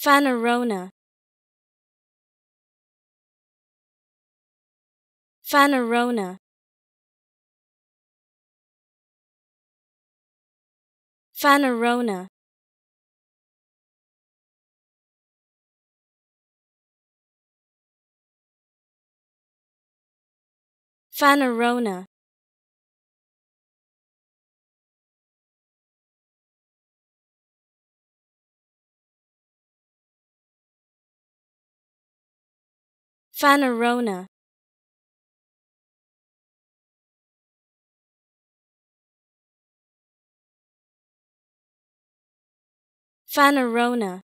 Fanarona Fanarona Fanarona Fanarona Fanarona Fanarona